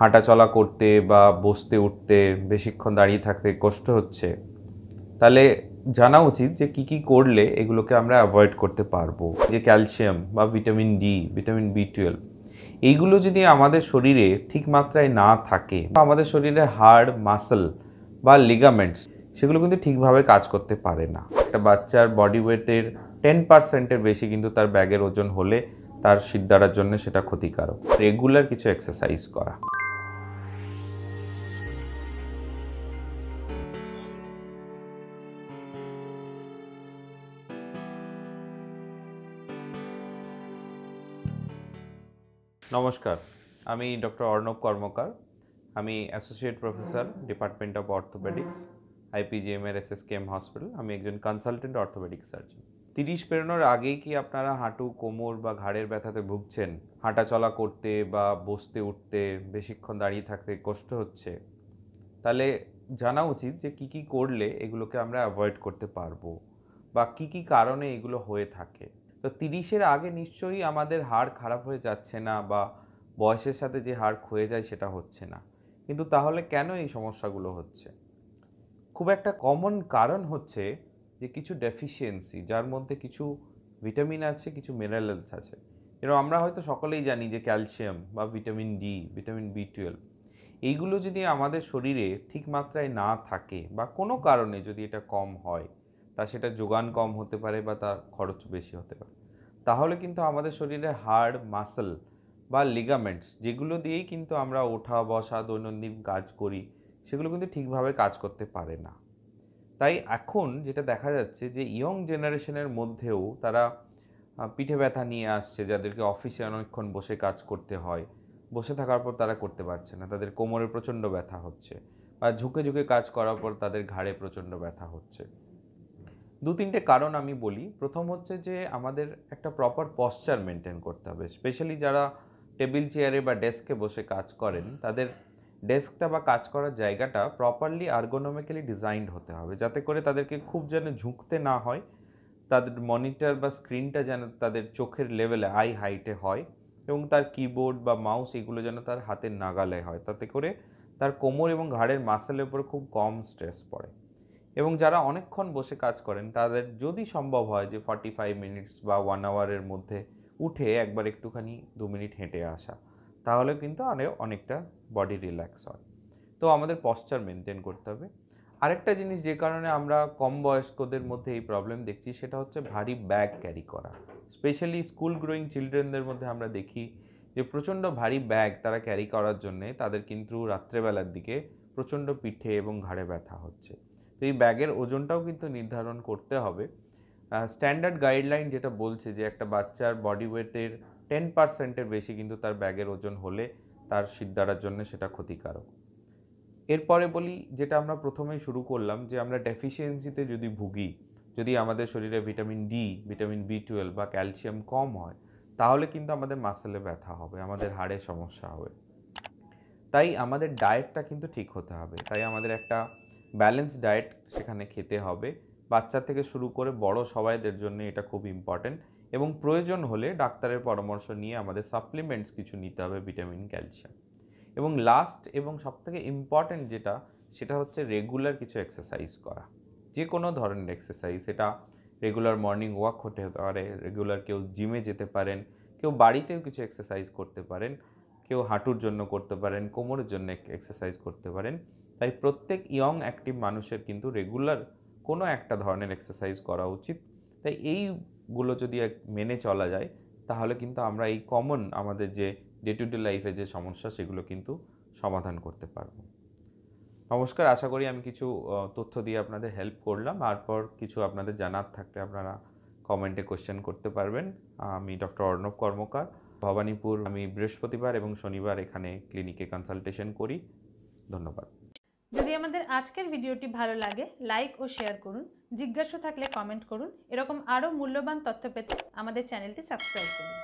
হাঁটাচলা করতে বা বসতে উঠতে বেশিক্ষণ দাঁড়িয়ে থাকতে কষ্ট হচ্ছে তাহলে জানা উচিত যে কি কি করলে এগুলোকে আমরা অ্যাভয়েড করতে পারবো যে ক্যালসিয়াম বা vitamin D vitamin B twelve এইগুলো যদি আমাদের শরীরে ঠিক মাত্রায় না থাকে বা আমাদের শরীরে হাড় মাসল বা লিগামেন্টস সেগুলো কিন্তু ঠিকভাবে কাজ করতে পারে না একটা বাচ্চার বডি ওয়েটের টেন পার্সেন্টের বেশি কিন্তু তার ব্যাগের ওজন হলে তার সিদ্ধারার জন্য সেটা ক্ষতিকারক রেগুলার কিছু এক্সারসাইজ করা নমস্কার আমি ডক্টর অর্ণব কর্মকার আমি associate professor department of orthopaedics আইপিজিএমের এস এস এম হসপিটাল আমি একজন কনসালটেন্ট অর্থোপেডিক সার্জন তিরিশ পেরোনোর আগেই কি আপনারা হাঁটু কোমর বা ঘাড়ের ব্যথাতে ভুগছেন হাঁটা চলা করতে বা বসতে উঠতে বেশিক্ষণ দাঁড়িয়ে থাকতে কষ্ট হচ্ছে তাহলে জানা উচিত যে কি কি করলে এগুলোকে আমরা অ্যাভয়েড করতে পারবো বা কি কি কারণে এগুলো হয়ে থাকে তো তিরিশের আগে নিশ্চয়ই আমাদের হাড় খারাপ হয়ে যাচ্ছে না বা বয়সের সাথে যে হাড় ক্ষয়ে যায় সেটা হচ্ছে না কিন্তু তাহলে কেন এই সমস্যাগুলো হচ্ছে খুব একটা কমন কারণ হচ্ছে যে কিছু ডেফিসিয়েন্সি যার মধ্যে কিছু ভিটামিন আছে কিছু মিনারেলস আছে যেরকম আমরা হয়তো সকলেই জানি যে ক্যালসিয়াম বা vitamin D vitamin B twelve এইগুলো যদি আমাদের শরীরে ঠিক মাত্রায় না থাকে বা কোনো কারণে যদি এটা কম হয় তা সেটা যোগান কম হতে পারে বা তার খরচ বেশি হতে পারে তাহলে কিন্তু আমাদের শরীরের হাড় মাসল বা লিগামেন্টস যেগুলো দিয়েই কিন্তু আমরা ওঠা বসা দৈনন্দিন কাজ করি সেগুলো কিন্তু ঠিকভাবে কাজ করতে পারে না তাই এখন যেটা দেখা যাচ্ছে যে ইয়ং জেনারেশনের মধ্যেও তারা পিঠে ব্যথা নিয়ে আসছে যাদেরকে অফিসে অনেকক্ষণ বসে কাজ করতে হয় বসে থাকার পর তারা করতে পারছে না তাদের কোমরে প্রচণ্ড ব্যথা হচ্ছে বা ঝুঁকে ঝুঁকে কাজ করার পর তাদের ঘাড়ে প্রচণ্ড ব্যথা হচ্ছে দু তিনটে কারণ আমি বলি প্রথম হচ্ছে যে আমাদের একটা প্রপার পশ্চার মেনটেন করতে হবে স্পেশালি যারা টেবিল চেয়ারে বা ডেস্কে বসে কাজ করেন তাদের ডেস্কটা বা কাজ করার জায়গাটা প্রপারলি আর্গোনমিক্যালি ডিজাইন্ড হতে হবে যাতে করে তাদেরকে খুব যেন ঝুঁকতে না হয় তাদের মনিটর বা স্ক্রিনটা যেন তাদের চোখের লেভেলে আই হাইটে হয় এবং তার কিবোর্ড বা মাউস এগুলো যেন তার হাতের নাগালে হয় তাতে করে তার কোমর এবং ঘাড়ের মাসেলের উপর খুব কম স্ট্রেস পড়ে এবং যারা অনেকক্ষণ বসে কাজ করেন তাদের যদি সম্ভব হয় যে ফর্টি ফাইভ মিনিটস বা ওয়ান আওয়ারের মধ্যে উঠে একবার একটুখানি দু মিনিট হেঁটে আসা তাহলে কিন্তু আরও অনেকটা বডি রিল্যাক্স হয় তো আমাদের পশ্চার মেনটেন করতে হবে আরেকটা জিনিস যে কারণে আমরা কম বয়স্কদের মধ্যে এই প্রবলেম দেখছি সেটা হচ্ছে ভারী ব্যাগ ক্যারি করা স্পেশালি স্কুল গ্রোয়িং চিলড্রেনদের মধ্যে আমরা দেখি যে প্রচণ্ড ভারী ব্যাগ তারা ক্যারি করার জন্যে তাদের কিন্তু রাত্রেবেলার দিকে প্রচণ্ড পিঠে এবং ঘাড়ে ব্যথা হচ্ছে তো এই ব্যাগের ওজনটাও কিন্তু নির্ধারণ করতে হবে স্ট্যান্ডার্ড গাইডলাইন যেটা বলছে যে একটা বাচ্চার বডি ওয়েটের টেন পার্সেন্টের বেশি কিন্তু তার ব্যাগের ওজন হলে তার সিদ্ধারার জন্য সেটা ক্ষতিকারক এরপরে বলি যেটা আমরা প্রথমে শুরু করলাম যে আমরা ডেফিসিয়েন্সিতে যদি ভুগি যদি আমাদের শরীরে vitamin D vitamin B twelve বা ক্যালসিয়াম কম হয় তাহলে কিন্তু আমাদের মাসেলে ব্যথা হবে আমাদের হাড়ে সমস্যা হবে তাই আমাদের ডায়েটটা কিন্তু ঠিক হতে হবে তাই আমাদের একটা ব্যালেন্স ডায়েট সেখানে খেতে হবে বাচ্চা থেকে শুরু করে বড় সবাইদের জন্য এটা খুব ইম্পর্টেন্ট এবং প্রয়োজন হলে ডাক্তারের পরামর্শ নিয়ে আমাদের সাপ্লিমেন্টস কিছু নিতে হবে ভিটামিন ক্যালসিয়াম এবং লাস্ট এবং সবথেকে ইম্পর্ট্যান্ট যেটা সেটা হচ্ছে রেগুলার কিছু এক্সারসাইজ করা যে কোনো ধরনের এক্সারসাইজ এটা রেগুলার মর্নিং ওয়াক হতে পারে রেগুলার কেউ জিমে যেতে পারেন কেউ বাড়িতেও কিছু এক্সারসাইজ করতে পারেন কেউ হাঁটুর জন্য করতে পারেন কোমরের জন্য এক্সারসাইজ করতে পারেন তাই প্রত্যেক ইয়ং অ্যাক্টিভ মানুষের কিন্তু রেগুলার কোনো একটা ধরনের এক্সারসাইজ করা উচিত তাই এইগুলো যদি মেনে চলা যায় তাহলে কিন্তু আমরা এই কমন আমাদের যে ডে টু ডে লাইফে যে সমস্যা সেগুলো কিন্তু সমাধান করতে পারবো নমস্কার আশা করি আমি কিছু তথ্য দিয়ে আপনাদের হেল্প করলাম তারপর কিছু আপনাদের জানার থাকলে আপনারা কমেন্টে কোশ্চেন করতে পারবেন আমি ডক্টর অর্ণব কর্মকার ভবানীপুর আমি বৃহস্পতিবার এবং শনিবার এখানে ক্লিনিকে কনসালটেশন করি ধন্যবাদ যদি আমাদের আজকের ভিডিওটি ভালো লাগে লাইক ও শেয়ার করুন জিজ্ঞাসা থাকলে কমেন্ট করুন এরকম আরও মূল্যবান তথ্য পেতে আমাদের চ্যানেলটি সাবস্ক্রাইব করুন